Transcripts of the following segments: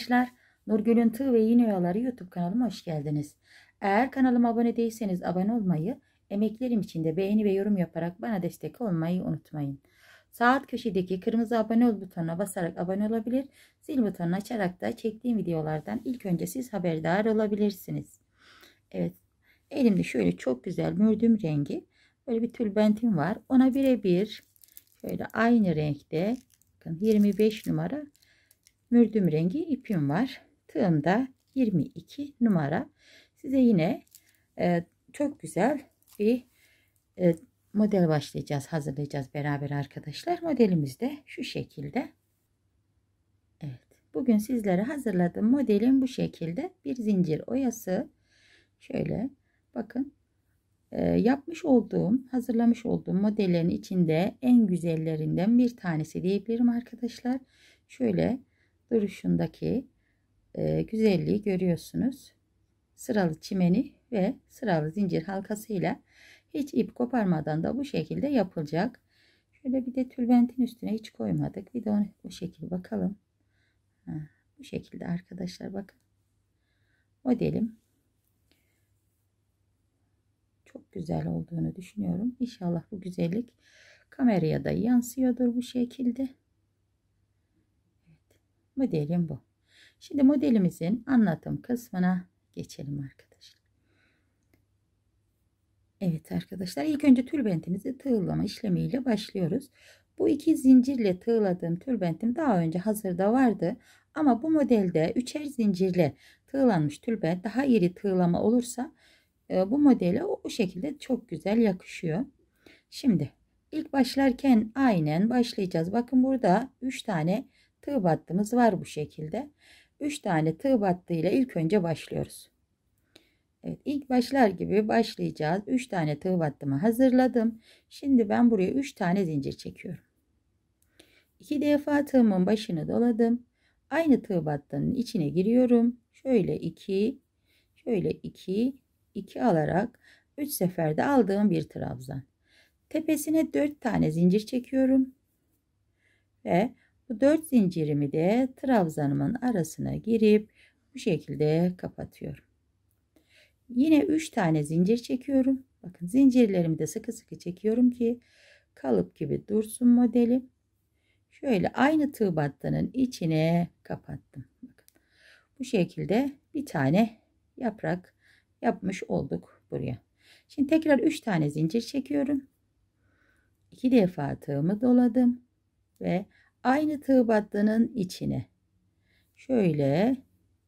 arkadaşlar. Nurgül'ün Tığ ve Yeni Oyaları YouTube kanalıma hoş geldiniz. Eğer kanalıma abone değilseniz abone olmayı, emeklerim için de beğeni ve yorum yaparak bana destek olmayı unutmayın. Saat köşedeki kırmızı abone ol butonuna basarak abone olabilir, zil butonunu açarak da çektiğim videolardan ilk önce siz haberdar olabilirsiniz. Evet, elimde şöyle çok güzel mürdüm rengi, böyle bir tülbentim var. Ona birebir şöyle aynı renkte, bakın 25 numara mürdüm rengi ipim var. Tığımda 22 numara. Size yine e, çok güzel bir e, model başlayacağız. Hazırlayacağız beraber arkadaşlar. Modelimiz de şu şekilde. Evet. Bugün sizlere hazırladığım modelin bu şekilde bir zincir oyası. Şöyle bakın e, yapmış olduğum, hazırlamış olduğum modellerin içinde en güzellerinden bir tanesi diyebilirim arkadaşlar. Şöyle duruşundaki e, güzelliği görüyorsunuz. Sıralı çimeni ve sıralı zincir halkasıyla hiç ip koparmadan da bu şekilde yapılacak. Şöyle bir de tülbentin üstüne hiç koymadık. Bir de onu bu şekilde bakalım. Ha, bu şekilde arkadaşlar bakın. Modelim çok güzel olduğunu düşünüyorum. İnşallah bu güzellik kameraya da yansıyordur bu şekilde. Modelim bu. Şimdi modelimizin anlatım kısmına geçelim arkadaşlar. Evet arkadaşlar ilk önce tülbentimizi tığlama işlemiyle başlıyoruz. Bu iki zincirle tığladığım tülbentim daha önce hazırda vardı. Ama bu modelde üçer zincirle tığlanmış tülbent daha iri tığlama olursa e, bu modele o şekilde çok güzel yakışıyor. Şimdi ilk başlarken aynen başlayacağız. Bakın burada 3 tane tığ battımız var bu şekilde. 3 tane tığ battığıyla ilk önce başlıyoruz. Evet, ilk başlar gibi başlayacağız. 3 tane tığ battımı hazırladım. Şimdi ben buraya 3 tane zincir çekiyorum. 2 defa tığımın başını doladım. Aynı tığ battığının içine giriyorum. Şöyle 2, şöyle 2, 2 alarak 3 seferde aldığım bir trabzan. Tepesine 4 tane zincir çekiyorum. Ve bu dört zincirimi de trabzanımın arasına girip bu şekilde kapatıyorum. Yine üç tane zincir çekiyorum. Bakın zincirlerimi de sıkı sıkı çekiyorum ki kalıp gibi dursun modelim. Şöyle aynı tığ battının içine kapattım. Bakın. Bu şekilde bir tane yaprak yapmış olduk buraya. Şimdi tekrar 3 tane zincir çekiyorum. 2 defa tığımı doladım ve aynı tığ battının içine şöyle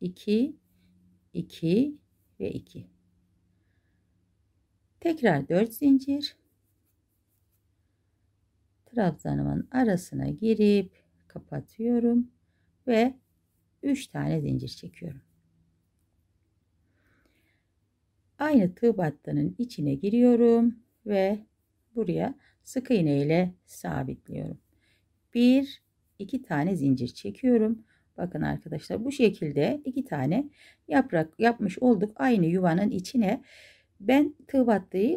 2 2 ve 2 tekrar 4 zincir trabzanımın arasına girip kapatıyorum ve 3 tane zincir çekiyorum aynı tığ battının içine giriyorum ve buraya sık iğne ile sabitliyorum 1 2 tane zincir çekiyorum. Bakın arkadaşlar bu şekilde iki tane yaprak yapmış olduk. Aynı yuvanın içine ben tığ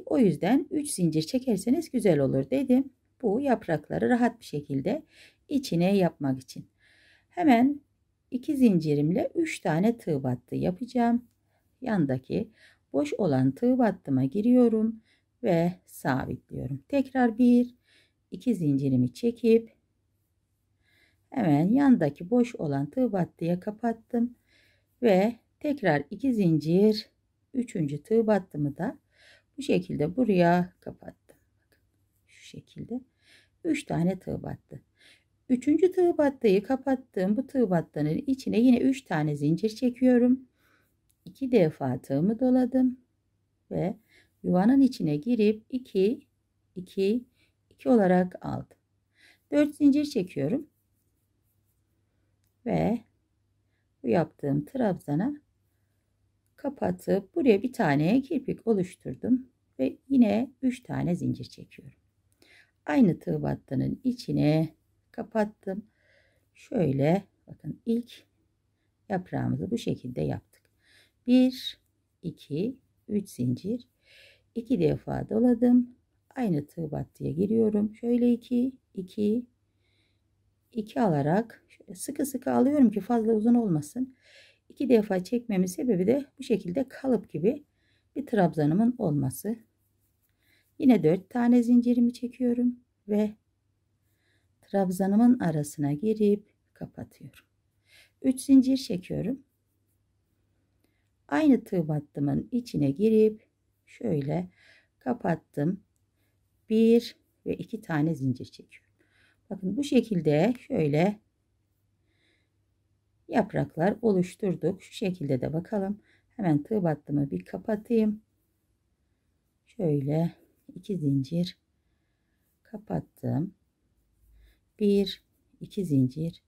o yüzden 3 zincir çekerseniz güzel olur dedim. Bu yaprakları rahat bir şekilde içine yapmak için. Hemen 2 zincirimle 3 tane tığ battı yapacağım. Yandaki boş olan tığ battıma giriyorum ve sabitliyorum. Tekrar bir iki zincirimi çekip hemen yandaki boş olan tığ battıya kapattım ve tekrar iki zincir üçüncü tığ battımı da bu şekilde buraya kapattım şu şekilde üç tane tığ battı üçüncü tığ battıyı kapattığım bu tığ battının içine yine üç tane zincir çekiyorum iki defa tığımı doladım ve yuvanın içine girip 2 2 2 olarak aldım 4 zincir çekiyorum ve bu yaptığım trabzana kapatıp buraya bir tane kirpik oluşturdum ve yine 3 tane zincir çekiyorum. Aynı tığ battının içine kapattım. Şöyle bakın ilk yaprağımızı bu şekilde yaptık. 1 2 3 zincir 2 defa doladım. Aynı tığ battıya giriyorum. Şöyle 2 2 2 alarak sıkı sıkı alıyorum ki fazla uzun olmasın. 2 defa çekmemin sebebi de bu şekilde kalıp gibi bir trabzanımın olması. Yine 4 tane zincirimi çekiyorum ve trabzanımın arasına girip kapatıyorum. 3 zincir çekiyorum. Aynı tığ battımın içine girip şöyle kapattım. 1 ve 2 tane zincir çekiyorum. Bakın bu şekilde şöyle yapraklar oluşturduk. Şu şekilde de bakalım. Hemen tığ battımı bir kapatayım. Şöyle iki zincir kapattım. Bir, iki zincir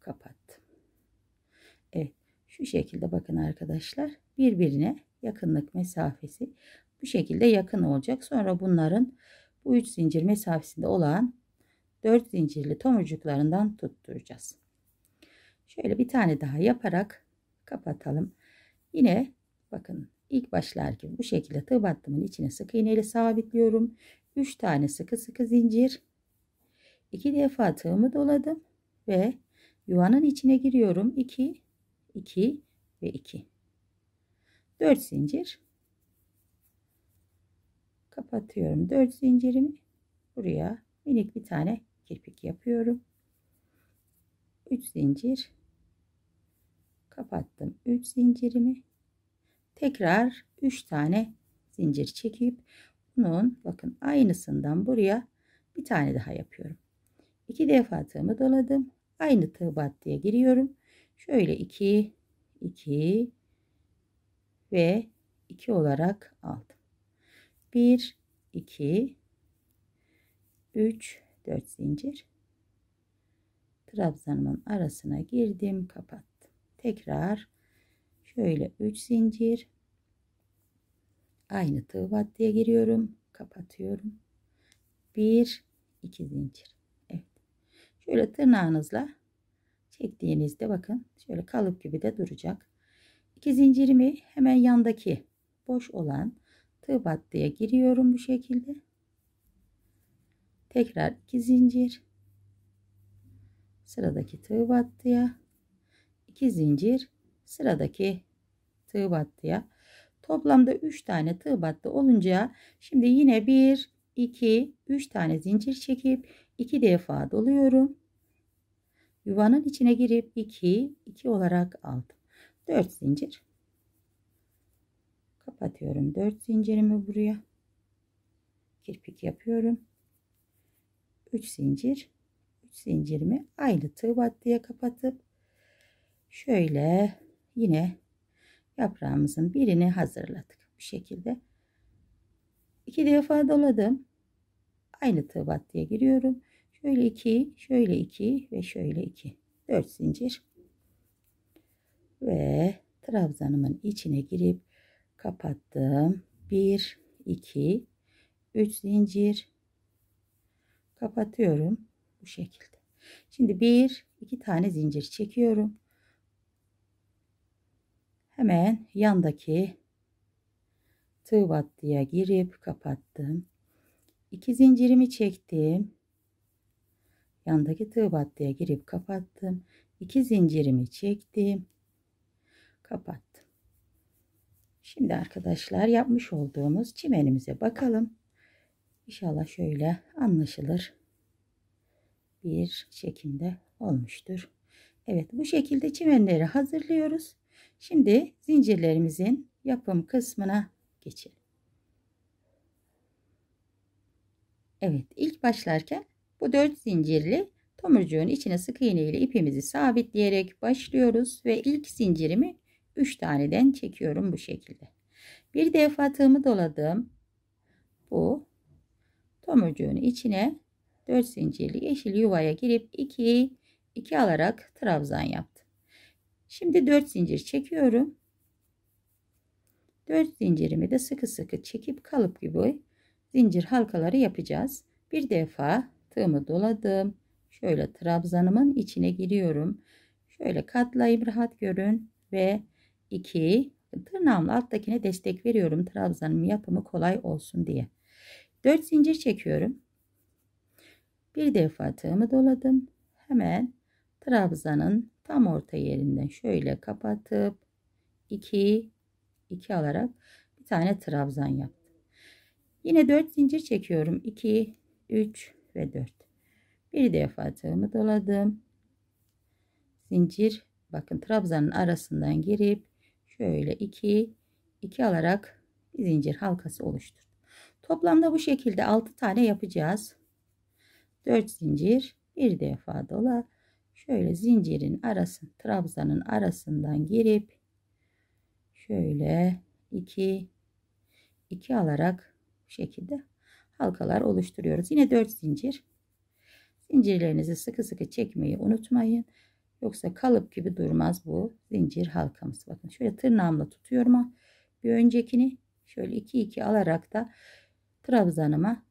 kapattım. Evet. Şu şekilde bakın arkadaşlar. Birbirine yakınlık mesafesi bu şekilde yakın olacak. Sonra bunların bu üç zincir mesafesinde olan 4 zincirli tomurcuklarından tutturacağız. Şöyle bir tane daha yaparak kapatalım. Yine bakın ilk başlar gibi bu şekilde tığ battımın içine sık iğne ile sabitliyorum. 3 tane sıkı sıkı zincir. 2 defa tığımı doladım ve yuvanın içine giriyorum. 2 2 ve 2. 4 zincir. Kapatıyorum 4 zincirimi. Buraya minik bir tane kirpik yapıyorum. 3 zincir kapattım 3 zincirimi. Tekrar 3 tane zincir çekip bunun bakın aynısından buraya bir tane daha yapıyorum. 2 defa tığımı doladım. Aynı tığ battıya giriyorum. Şöyle 2 2 ve 2 olarak aldım. 1 2 3 4 zincir trabzanımın arasına girdim kapattım tekrar şöyle 3 zincir aynı tığ battıya giriyorum kapatıyorum 1 2 zincir Evet şöyle tırnağınızla çektiğinizde bakın şöyle kalıp gibi de duracak 2 zincirimi hemen yandaki boş olan tığ battıya giriyorum bu şekilde tekrar 2 zincir sıradaki tığ battıya 2 zincir sıradaki tığ battıya toplamda 3 tane tığ battı olunca şimdi yine 1 2 3 tane zincir çekip 2 defa doluyorum yuvanın içine girip 2 2 olarak aldım 4 zincir kapatıyorum 4 zincirimi buraya kirpik yapıyorum 3 zincir 3 zincirimi aynı tığ battıya kapatıp şöyle yine yaprağımızın birini hazırladık bu şekilde iki defa doladım aynı tığ battıya giriyorum şöyle 2 şöyle 2 ve şöyle 2 4 zincir ve trabzanımın içine girip kapattım 1 2 3 zincir kapatıyorum bu şekilde. Şimdi bir iki tane zincir çekiyorum. Hemen yandaki tığ battıya girip kapattım. İki zincirimi çektim. Yandaki tığ battıya girip kapattım. İki zincirimi çektim. Kapattım. Şimdi arkadaşlar yapmış olduğumuz çimenimize bakalım. İnşallah şöyle anlaşılır bir şekilde olmuştur. Evet bu şekilde çimenleri hazırlıyoruz. Şimdi zincirlerimizin yapım kısmına geçelim. Evet ilk başlarken bu dört zincirli tomurcuğun içine sık iğne ile ipimizi sabitleyerek başlıyoruz ve ilk zincirimi 3 taneden çekiyorum bu şekilde. Bir defa tığımı doladım. Bu Tomurcuğun içine 4 zincirli yeşil yuvaya girip 2 2 alarak trabzan yaptım. Şimdi 4 zincir çekiyorum. 4 zincirimi de sıkı sıkı çekip kalıp gibi zincir halkaları yapacağız. Bir defa tığımı doladım. Şöyle trabzanımın içine giriyorum. Şöyle katlayıp rahat görün ve 2 tırnağımla alttakine destek veriyorum. Trabzanım yapımı kolay olsun diye. 4 zincir çekiyorum. Bir defa tığımı doladım. Hemen trabzanın tam orta yerinden şöyle kapatıp 2 2 alarak bir tane trabzan yaptım. Yine 4 zincir çekiyorum. 2 3 ve 4. Bir defa tığımı doladım. Zincir bakın trabzanın arasından girip şöyle 2 2 alarak bir zincir halkası oluştur. Toplamda bu şekilde 6 tane yapacağız. 4 zincir bir defa dola. Şöyle zincirin arası trabzanın arasından girip şöyle 2 2 alarak bu şekilde halkalar oluşturuyoruz. Yine 4 zincir. Zincirlerinizi sıkı sıkı çekmeyi unutmayın. Yoksa kalıp gibi durmaz bu zincir halkamız. Bakın şöyle tırnağımla tutuyorum. Bir öncekini şöyle 2 2 alarak da trabzanıma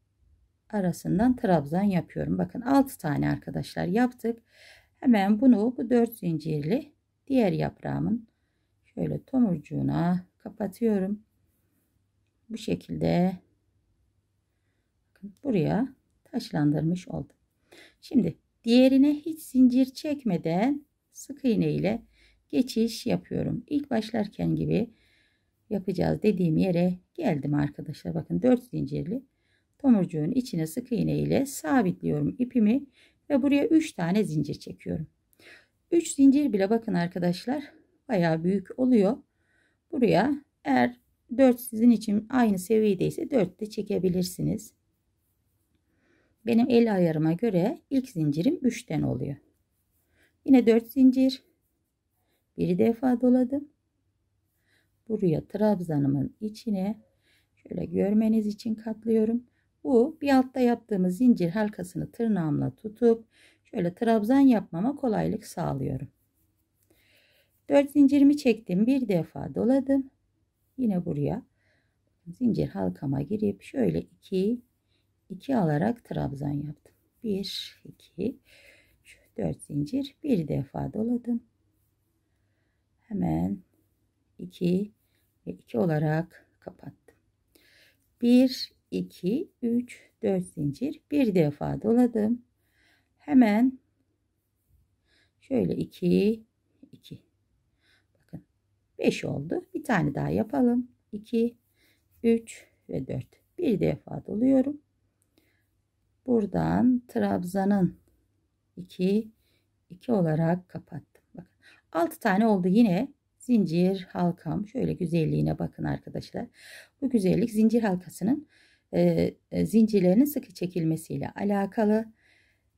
arasından trabzan yapıyorum. Bakın 6 tane arkadaşlar yaptık. Hemen bunu bu 4 zincirli diğer yaprağımın şöyle tomurcuğuna kapatıyorum. Bu şekilde buraya taşlandırmış oldum. Şimdi diğerine hiç zincir çekmeden sık iğne ile geçiş yapıyorum. İlk başlarken gibi yapacağız dediğim yere geldim arkadaşlar. Bakın 4 zincirli tomurcuğun içine sık iğne ile sabitliyorum ipimi ve buraya 3 tane zincir çekiyorum. 3 zincir bile bakın arkadaşlar bayağı büyük oluyor. Buraya eğer 4 sizin için aynı seviyedeyse 4 de çekebilirsiniz. Benim el ayarıma göre ilk zincirim 3'ten oluyor. Yine 4 zincir. Bir defa doladım buraya trabzanımın içine şöyle görmeniz için katlıyorum. Bu bir altta yaptığımız zincir halkasını tırnağımla tutup şöyle trabzan yapmama kolaylık sağlıyorum. 4 zincirimi çektim. Bir defa doladım. Yine buraya zincir halkama girip şöyle 2 2 alarak trabzan yaptım. 1 2 4 zincir bir defa doladım. Hemen 2 ve 2 olarak kapattım. 1 2 3 4 zincir bir defa doladım. Hemen şöyle 2 2 bakın 5 oldu. Bir tane daha yapalım. 2 3 ve 4 bir defa doluyorum. Buradan trabzanın 2 2 olarak kapattım. Bakın 6 tane oldu yine zincir halkam şöyle güzelliğine bakın arkadaşlar. Bu güzellik zincir halkasının e, e, zincirlerinin sıkı çekilmesiyle alakalı.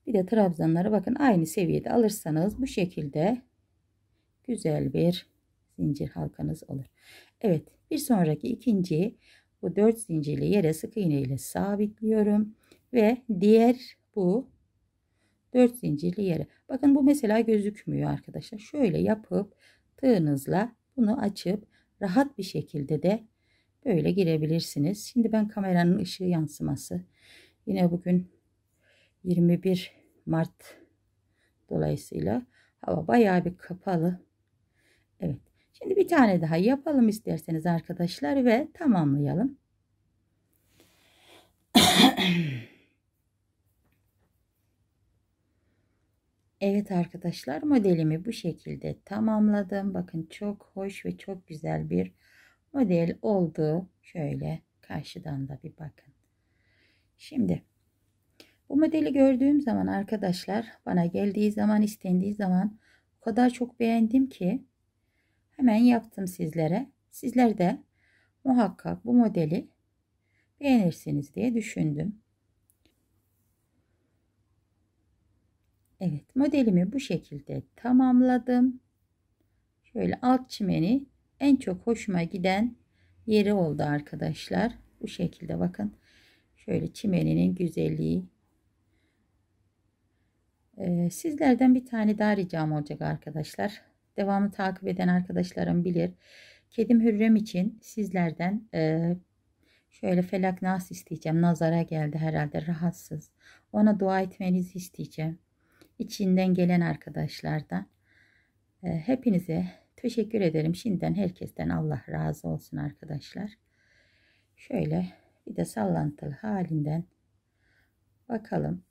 Bir de trabzanları bakın aynı seviyede alırsanız bu şekilde güzel bir zincir halkanız olur. Evet bir sonraki ikinci bu dört zincirli yere sık iğne ile sabitliyorum ve diğer bu dört zincirli yere bakın bu mesela gözükmüyor arkadaşlar şöyle yapıp tığınızla bunu açıp rahat bir şekilde de böyle girebilirsiniz. Şimdi ben kameranın ışığı yansıması. Yine bugün 21 Mart dolayısıyla hava bayağı bir kapalı. Evet. Şimdi bir tane daha yapalım isterseniz arkadaşlar ve tamamlayalım. Evet arkadaşlar modelimi bu şekilde tamamladım. Bakın çok hoş ve çok güzel bir model oldu. Şöyle karşıdan da bir bakın. Şimdi bu modeli gördüğüm zaman arkadaşlar bana geldiği zaman istendiği zaman o kadar çok beğendim ki hemen yaptım sizlere. Sizler de muhakkak bu modeli beğenirsiniz diye düşündüm. Evet modelimi bu şekilde tamamladım. Şöyle alt çimeni en çok hoşuma giden yeri oldu arkadaşlar. Bu şekilde bakın. Şöyle çimeninin güzelliği. Ee, sizlerden bir tane daha ricam olacak arkadaşlar. Devamlı takip eden arkadaşlarım bilir. Kedim Hürrem için sizlerden e, şöyle felak nas isteyeceğim. Nazara geldi herhalde rahatsız. Ona dua etmenizi isteyeceğim içinden gelen arkadaşlardan e, hepinize teşekkür ederim. Şimdiden herkesten Allah razı olsun arkadaşlar. Şöyle bir de sallantılı halinden bakalım.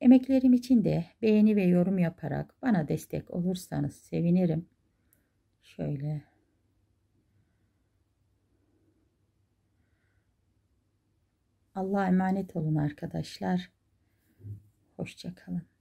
Emeklerim için de beğeni ve yorum yaparak bana destek olursanız sevinirim. Şöyle. Allah'a emanet olun arkadaşlar. Hoşçakalın.